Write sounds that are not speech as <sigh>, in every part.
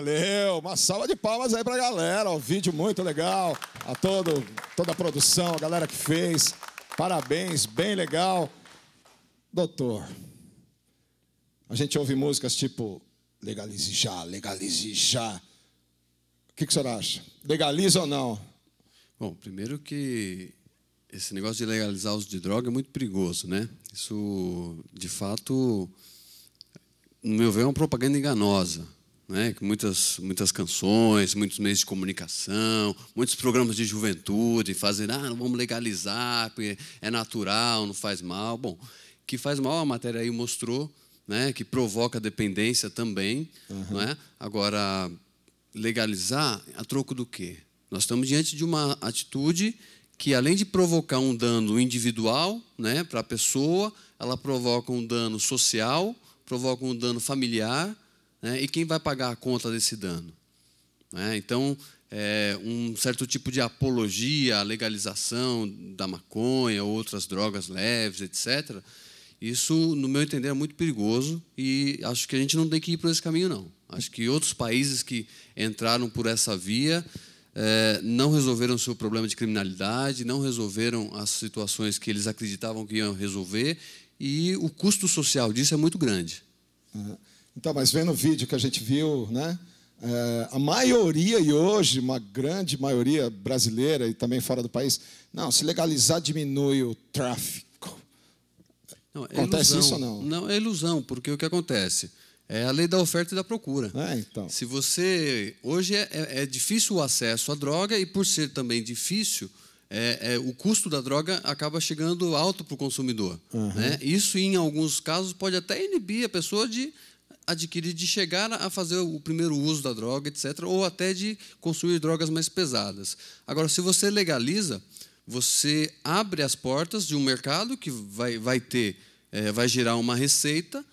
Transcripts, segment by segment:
Valeu, uma salva de palmas aí pra galera. O vídeo muito legal, a todo, toda a produção, a galera que fez. Parabéns, bem legal. Doutor, a gente ouve músicas tipo legalize já, legalize já. O que, que o senhor acha? Legaliza ou não? Bom, primeiro que esse negócio de legalizar o uso de droga é muito perigoso, né? Isso, de fato, no meu ver, é uma propaganda enganosa né? muitas, muitas canções, muitos meios de comunicação, muitos programas de juventude fazem, ah, não vamos legalizar, porque é natural, não faz mal. Bom, que faz mal, a matéria aí mostrou, né? que provoca dependência também. Uhum. Né? Agora, legalizar a troco do quê? Nós estamos diante de uma atitude que, além de provocar um dano individual né, para a pessoa, ela provoca um dano social, provoca um dano familiar né? e quem vai pagar a conta desse dano? Né? Então, é, um certo tipo de apologia à legalização da maconha, outras drogas leves, etc. Isso, no meu entender, é muito perigoso e acho que a gente não tem que ir por esse caminho, não. Acho que outros países que entraram por essa via é, não resolveram o seu problema de criminalidade, não resolveram as situações que eles acreditavam que iam resolver e o custo social disso é muito grande. Uhum. Então, mas vendo o vídeo que a gente viu, né? É, a maioria, e hoje, uma grande maioria brasileira e também fora do país, não, se legalizar diminui o tráfico. Não, é acontece ilusão. isso ou não? Não, é ilusão, porque o que acontece? É a lei da oferta e da procura. É, então. Se você. Hoje é, é, é difícil o acesso à droga e, por ser também difícil, é, o custo da droga acaba chegando alto para o consumidor. Uhum. Né? Isso, em alguns casos, pode até inibir a pessoa de adquirir de chegar a fazer o primeiro uso da droga, etc., ou até de consumir drogas mais pesadas. Agora, se você legaliza, você abre as portas de um mercado que vai, vai ter, é, vai gerar uma receita,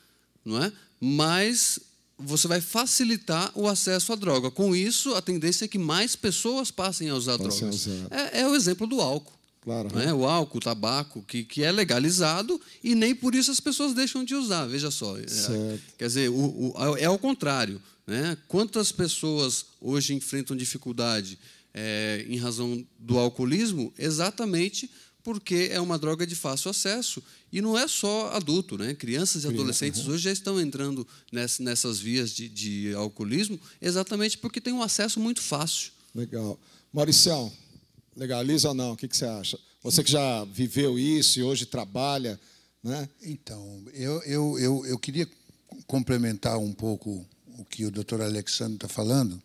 não é? mas você vai facilitar o acesso à droga. Com isso, a tendência é que mais pessoas passem a usar Passa drogas. A usar. É, é o exemplo do álcool. Claro. Né? O álcool, o tabaco, que, que é legalizado e nem por isso as pessoas deixam de usar. Veja só. É, quer dizer, o, o, é ao contrário. Né? Quantas pessoas hoje enfrentam dificuldade é, em razão do alcoolismo? Exatamente porque é uma droga de fácil acesso. E não é só adulto, né? Crianças e Criança, adolescentes uhum. hoje já estão entrando nessas vias de, de alcoolismo exatamente porque tem um acesso muito fácil. Legal. Mauricião, Legaliza ou não? O que, que você acha? Você que já viveu isso e hoje trabalha, né? Então, eu, eu, eu, eu queria complementar um pouco o que o doutor Alexandre está falando,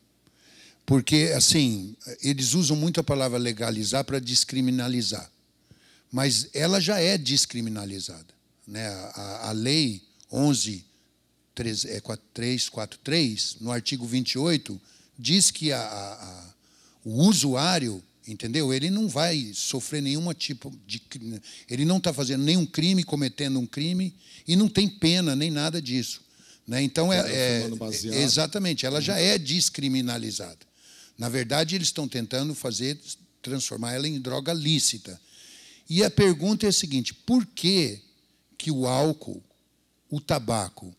porque, assim, eles usam muito a palavra legalizar para descriminalizar, mas ela já é descriminalizada. Né? A, a lei 11343, é, no artigo 28, diz que a, a, o usuário Entendeu? Ele não vai sofrer nenhuma tipo de. Ele não está fazendo nenhum crime, cometendo um crime, e não tem pena nem nada disso. Né? Então, é, é, é, exatamente, ela já uhum. é descriminalizada. Na verdade, eles estão tentando fazer, transformar ela em droga lícita. E a pergunta é a seguinte: por que, que o álcool, o tabaco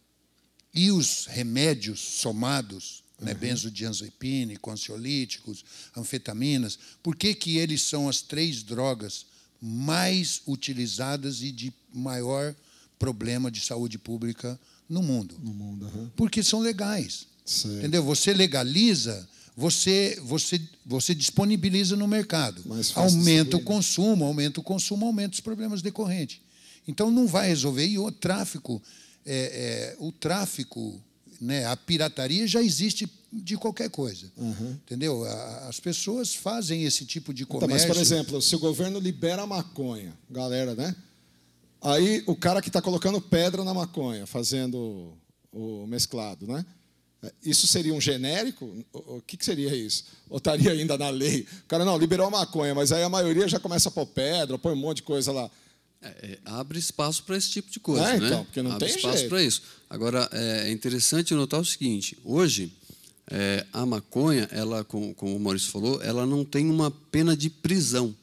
e os remédios somados né, uhum. Né, benzodiazepínico, ansiolíticos, anfetaminas. Por que, que eles são as três drogas mais utilizadas e de maior problema de saúde pública no mundo? No mundo uhum. Porque são legais. Entendeu? Você legaliza, você, você, você disponibiliza no mercado. Aumenta o consumo, aumenta o consumo, aumenta os problemas decorrentes. Então não vai resolver. E o tráfico, é, é, o tráfico né, a pirataria já existe de qualquer coisa. Uhum. Entendeu? As pessoas fazem esse tipo de comércio. Então, mas, por exemplo, se o governo libera a maconha, galera, né? Aí o cara que está colocando pedra na maconha, fazendo o mesclado, né? É, isso seria um genérico? O que, que seria isso? Ou estaria ainda na lei? O cara, não, liberou a maconha, mas aí a maioria já começa a pôr pedra, põe um monte de coisa lá. É, é, abre espaço para esse tipo de coisa, é, né? Então, porque não abre tem espaço para isso. Agora, é, é interessante notar o seguinte: hoje, é, a maconha, ela, como, como o Maurício falou, ela não tem uma pena de prisão.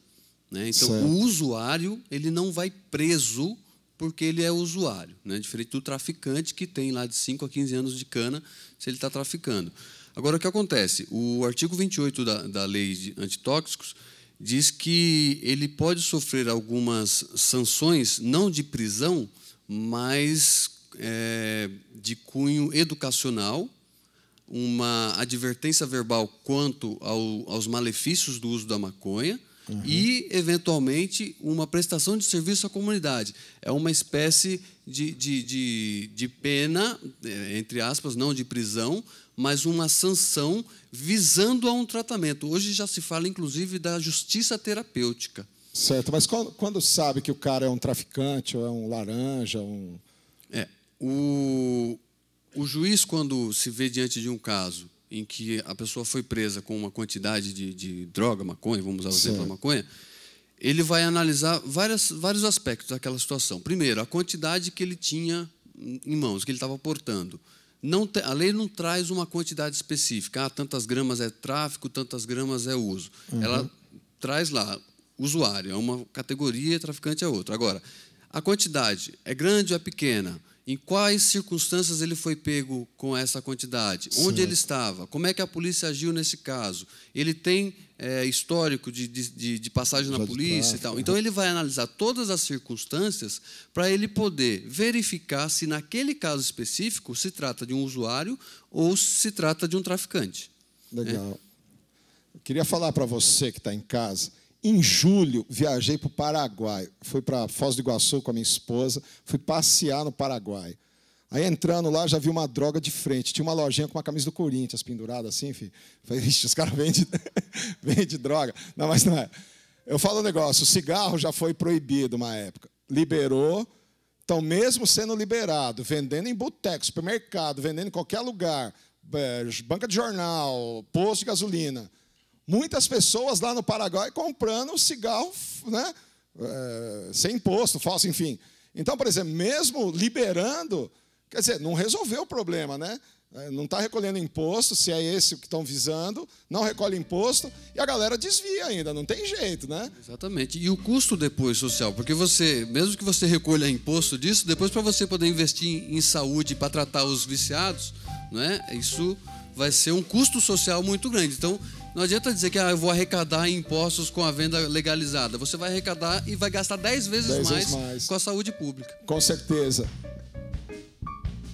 Né? Então, certo. o usuário ele não vai preso porque ele é usuário, né? diferente do traficante que tem lá de 5 a 15 anos de cana se ele está traficando. Agora, o que acontece? O artigo 28 da, da lei de antitóxicos diz que ele pode sofrer algumas sanções, não de prisão, mas é, de cunho educacional, uma advertência verbal quanto ao, aos malefícios do uso da maconha Uhum. E, eventualmente, uma prestação de serviço à comunidade. É uma espécie de, de, de, de pena, é, entre aspas, não de prisão, mas uma sanção visando a um tratamento. Hoje já se fala, inclusive, da justiça terapêutica. Certo, mas quando, quando sabe que o cara é um traficante ou é um laranja, um... É, o, o juiz, quando se vê diante de um caso em que a pessoa foi presa com uma quantidade de, de droga, maconha, vamos usar o exemplo da maconha, ele vai analisar várias, vários aspectos daquela situação. Primeiro, a quantidade que ele tinha em mãos, que ele estava portando. Não te, a lei não traz uma quantidade específica. Ah, tantas gramas é tráfico, tantas gramas é uso. Uhum. Ela traz lá usuário, é uma categoria, traficante é outra. Agora, a quantidade é grande ou é pequena? em quais circunstâncias ele foi pego com essa quantidade, certo. onde ele estava, como é que a polícia agiu nesse caso, ele tem é, histórico de, de, de passagem Já na polícia e tal. Então, ele vai analisar todas as circunstâncias para ele poder verificar se, naquele caso específico, se trata de um usuário ou se trata de um traficante. Legal. É. Eu queria falar para você que está em casa em julho, viajei para o Paraguai. Fui para Foz do Iguaçu com a minha esposa, fui passear no Paraguai. Aí entrando lá, já vi uma droga de frente. Tinha uma lojinha com uma camisa do Corinthians pendurada assim, filho. Falei, os caras vendem <laughs> vende droga. Não, mas não é. Eu falo um negócio: o cigarro já foi proibido uma época. Liberou. Então, mesmo sendo liberado, vendendo em boteco, supermercado, vendendo em qualquer lugar, eh, banca de jornal, posto de gasolina, Muitas pessoas lá no Paraguai comprando cigarro né, eh, sem imposto, falso, enfim. Então, por exemplo, mesmo liberando, quer dizer, não resolveu o problema, né? Eh, não está recolhendo imposto, se é esse que estão visando, não recolhe imposto e a galera desvia ainda, não tem jeito, né? Exatamente. E o custo depois social, porque você, mesmo que você recolha imposto disso, depois para você poder investir em saúde para tratar os viciados, né? Isso vai ser um custo social muito grande. Então, não adianta dizer que ah, eu vou arrecadar impostos com a venda legalizada. Você vai arrecadar e vai gastar 10 vezes, dez mais, vezes mais com a saúde pública. Com certeza.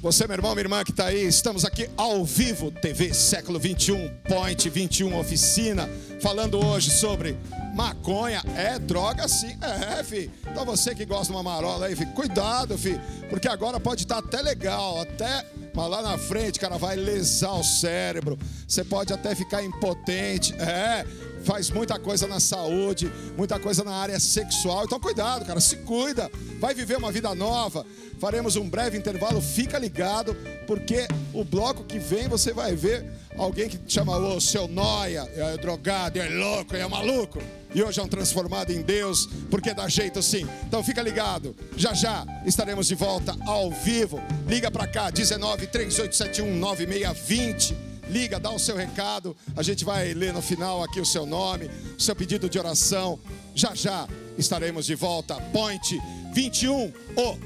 Você, meu irmão, minha irmã que está aí, estamos aqui ao vivo, TV Século 21, Point 21 Oficina, falando hoje sobre maconha é droga sim. É, fi. Então você que gosta de uma marola aí, fi, cuidado, fi, porque agora pode estar tá até legal, até para lá na frente, cara, vai lesar o cérebro. Você pode até ficar impotente. É, faz muita coisa na saúde, muita coisa na área sexual. Então cuidado, cara, se cuida, vai viver uma vida nova. Faremos um breve intervalo, fica ligado, porque o bloco que vem você vai ver alguém que te chama o seu noia, é drogado, é louco, é maluco. E hoje é um transformado em Deus, porque dá jeito sim. Então fica ligado. Já já estaremos de volta ao vivo. Liga para cá 19 3871 9620 Liga, dá o seu recado. A gente vai ler no final aqui o seu nome, o seu pedido de oração. Já já estaremos de volta. Point 21,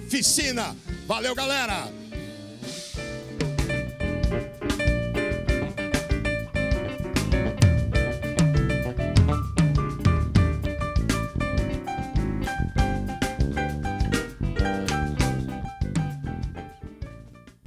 oficina. Valeu, galera!